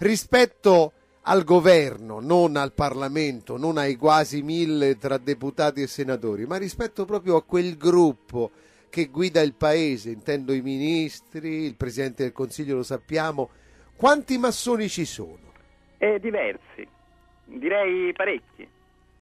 rispetto al governo, non al Parlamento, non ai quasi mille tra deputati e senatori, ma rispetto proprio a quel gruppo che guida il Paese, intendo i ministri, il Presidente del Consiglio lo sappiamo, quanti massoni ci sono? Eh, diversi, direi parecchi.